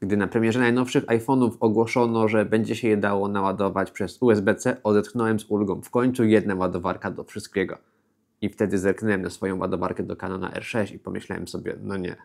Gdy na premierze najnowszych iPhone'ów ogłoszono, że będzie się je dało naładować przez USB-C, odetchnąłem z ulgą. W końcu jedna ładowarka do wszystkiego. I wtedy zerknąłem na swoją ładowarkę do Canona R6 i pomyślałem sobie, no nie.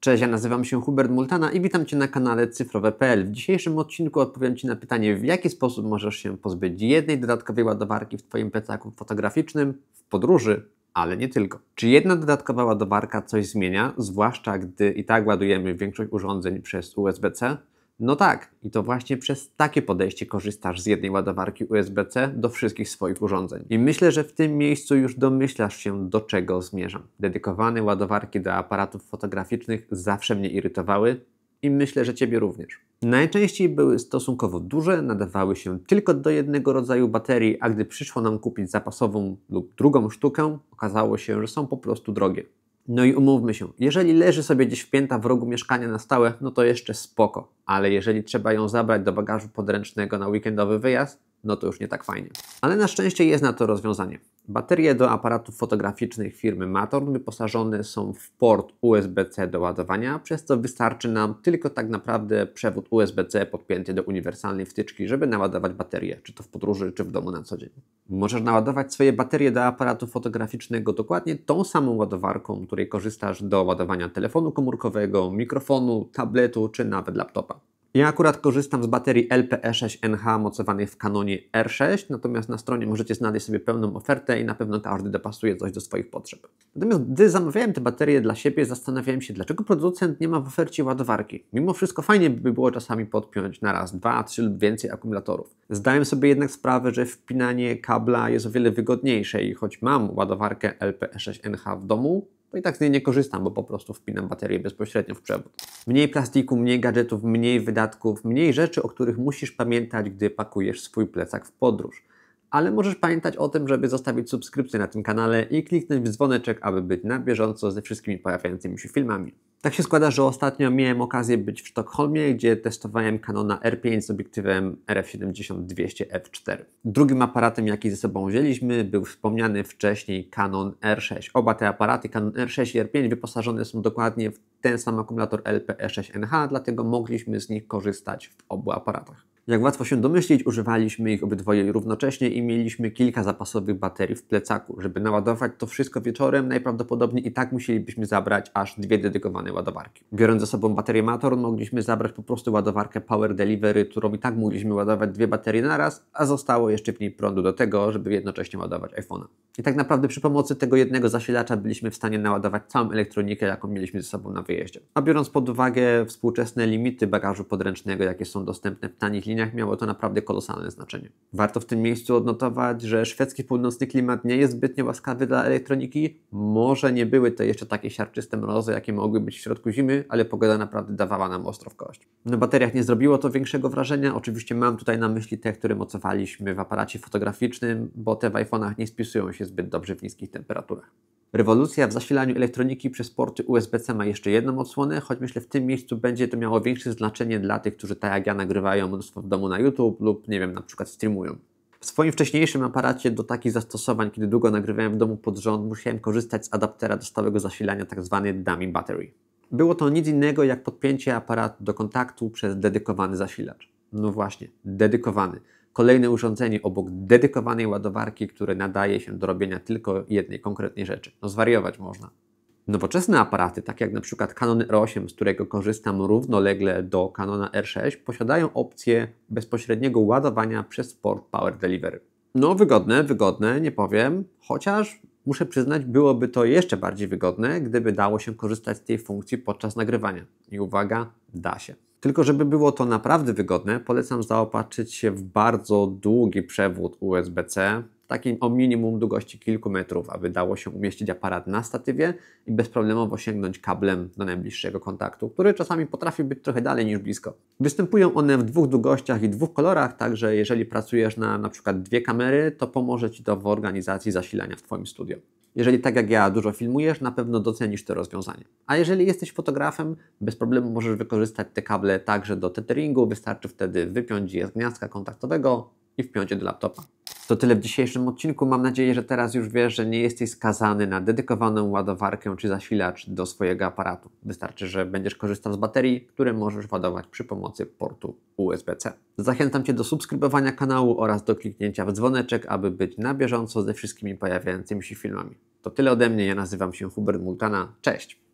Cześć, ja nazywam się Hubert Multana i witam Cię na kanale cyfrowe.pl. W dzisiejszym odcinku odpowiem Ci na pytanie, w jaki sposób możesz się pozbyć jednej dodatkowej ładowarki w Twoim plecaku fotograficznym w podróży ale nie tylko. Czy jedna dodatkowa ładowarka coś zmienia, zwłaszcza gdy i tak ładujemy większość urządzeń przez USB-C? No tak, i to właśnie przez takie podejście korzystasz z jednej ładowarki USB-C do wszystkich swoich urządzeń. I myślę, że w tym miejscu już domyślasz się, do czego zmierzam. Dedykowane ładowarki do aparatów fotograficznych zawsze mnie irytowały, i myślę, że Ciebie również. Najczęściej były stosunkowo duże, nadawały się tylko do jednego rodzaju baterii, a gdy przyszło nam kupić zapasową lub drugą sztukę, okazało się, że są po prostu drogie. No i umówmy się, jeżeli leży sobie gdzieś wpięta w rogu mieszkania na stałe, no to jeszcze spoko, ale jeżeli trzeba ją zabrać do bagażu podręcznego na weekendowy wyjazd, no to już nie tak fajnie. Ale na szczęście jest na to rozwiązanie. Baterie do aparatów fotograficznych firmy Matorn wyposażone są w port USB-C do ładowania, przez co wystarczy nam tylko tak naprawdę przewód USB-C podpięty do uniwersalnej wtyczki, żeby naładować baterie, czy to w podróży, czy w domu na co dzień. Możesz naładować swoje baterie do aparatu fotograficznego dokładnie tą samą ładowarką, której korzystasz do ładowania telefonu komórkowego, mikrofonu, tabletu, czy nawet laptopa. Ja akurat korzystam z baterii LPE6NH mocowanej w kanonie R6, natomiast na stronie możecie znaleźć sobie pełną ofertę i na pewno każdy dopasuje coś do swoich potrzeb. Natomiast gdy zamawiałem te baterie dla siebie, zastanawiałem się, dlaczego producent nie ma w ofercie ładowarki. Mimo wszystko fajnie by było czasami podpiąć na raz dwa, trzy lub więcej akumulatorów. Zdałem sobie jednak sprawę, że wpinanie kabla jest o wiele wygodniejsze i choć mam ładowarkę LPE6NH w domu, bo no i tak z niej nie korzystam, bo po prostu wpinam baterię bezpośrednio w przewód. Mniej plastiku, mniej gadżetów, mniej wydatków, mniej rzeczy, o których musisz pamiętać, gdy pakujesz swój plecak w podróż. Ale możesz pamiętać o tym, żeby zostawić subskrypcję na tym kanale i kliknąć w dzwoneczek, aby być na bieżąco ze wszystkimi pojawiającymi się filmami. Tak się składa, że ostatnio miałem okazję być w Sztokholmie, gdzie testowałem Canona R5 z obiektywem RF70-200f4. Drugim aparatem, jaki ze sobą wzięliśmy, był wspomniany wcześniej Canon R6. Oba te aparaty, Canon R6 i R5, wyposażone są dokładnie w ten sam akumulator LPE6NH, dlatego mogliśmy z nich korzystać w obu aparatach. Jak łatwo się domyślić, używaliśmy ich obydwoje równocześnie i mieliśmy kilka zapasowych baterii w plecaku. Żeby naładować to wszystko wieczorem, najprawdopodobniej i tak musielibyśmy zabrać aż dwie dedykowane ładowarki. Biorąc ze sobą baterię Mator, mogliśmy zabrać po prostu ładowarkę Power Delivery, którą i tak mogliśmy ładować dwie baterie naraz, a zostało jeszcze niej prądu do tego, żeby jednocześnie ładować iPhone'a. I tak naprawdę przy pomocy tego jednego zasilacza byliśmy w stanie naładować całą elektronikę, jaką mieliśmy ze sobą na wyjeździe. A biorąc pod uwagę współczesne limity bagażu podręcznego, jakie są dostępne w tanich linii, odniesieniach miało to naprawdę kolosalne znaczenie. Warto w tym miejscu odnotować, że szwedzki północny klimat nie jest zbytnio łaskawy dla elektroniki. Może nie były to jeszcze takie siarczyste mrozy, jakie mogły być w środku zimy, ale pogoda naprawdę dawała nam ostro w kość. Na bateriach nie zrobiło to większego wrażenia. Oczywiście mam tutaj na myśli te, które mocowaliśmy w aparacie fotograficznym, bo te w iPhone'ach nie spisują się zbyt dobrze w niskich temperaturach. Rewolucja w zasilaniu elektroniki przez porty USB-C ma jeszcze jedną odsłonę, choć myślę w tym miejscu będzie to miało większe znaczenie dla tych, którzy tak jak ja nagrywają mnóstwo w domu na YouTube lub nie wiem, na przykład streamują. W swoim wcześniejszym aparacie do takich zastosowań, kiedy długo nagrywałem w domu pod rząd, musiałem korzystać z adaptera do stałego zasilania tzw. Tak dummy battery. Było to nic innego jak podpięcie aparatu do kontaktu przez dedykowany zasilacz. No właśnie, dedykowany kolejne urządzenie obok dedykowanej ładowarki, które nadaje się do robienia tylko jednej konkretnej rzeczy. No zwariować można. Nowoczesne aparaty, tak jak na przykład Canon R8, z którego korzystam równolegle do Canona R6, posiadają opcję bezpośredniego ładowania przez port Power Delivery. No wygodne, wygodne, nie powiem, chociaż muszę przyznać, byłoby to jeszcze bardziej wygodne, gdyby dało się korzystać z tej funkcji podczas nagrywania. I uwaga, da się. Tylko żeby było to naprawdę wygodne, polecam zaopatrzyć się w bardzo długi przewód USB-C, taki o minimum długości kilku metrów, aby dało się umieścić aparat na statywie i bezproblemowo sięgnąć kablem do najbliższego kontaktu, który czasami potrafi być trochę dalej niż blisko. Występują one w dwóch długościach i dwóch kolorach, także jeżeli pracujesz na np. dwie kamery, to pomoże Ci to w organizacji zasilania w Twoim studiu. Jeżeli tak jak ja dużo filmujesz, na pewno docenisz to rozwiązanie. A jeżeli jesteś fotografem, bez problemu możesz wykorzystać te kable także do tetheringu, wystarczy wtedy wypiąć je z gniazdka kontaktowego i wpiąć je do laptopa. To tyle w dzisiejszym odcinku. Mam nadzieję, że teraz już wiesz, że nie jesteś skazany na dedykowaną ładowarkę czy zasilacz do swojego aparatu. Wystarczy, że będziesz korzystał z baterii, które możesz ładować przy pomocy portu USB-C. Zachęcam Cię do subskrybowania kanału oraz do kliknięcia w dzwoneczek, aby być na bieżąco ze wszystkimi pojawiającymi się filmami. To tyle ode mnie. Ja nazywam się Hubert Multana. Cześć.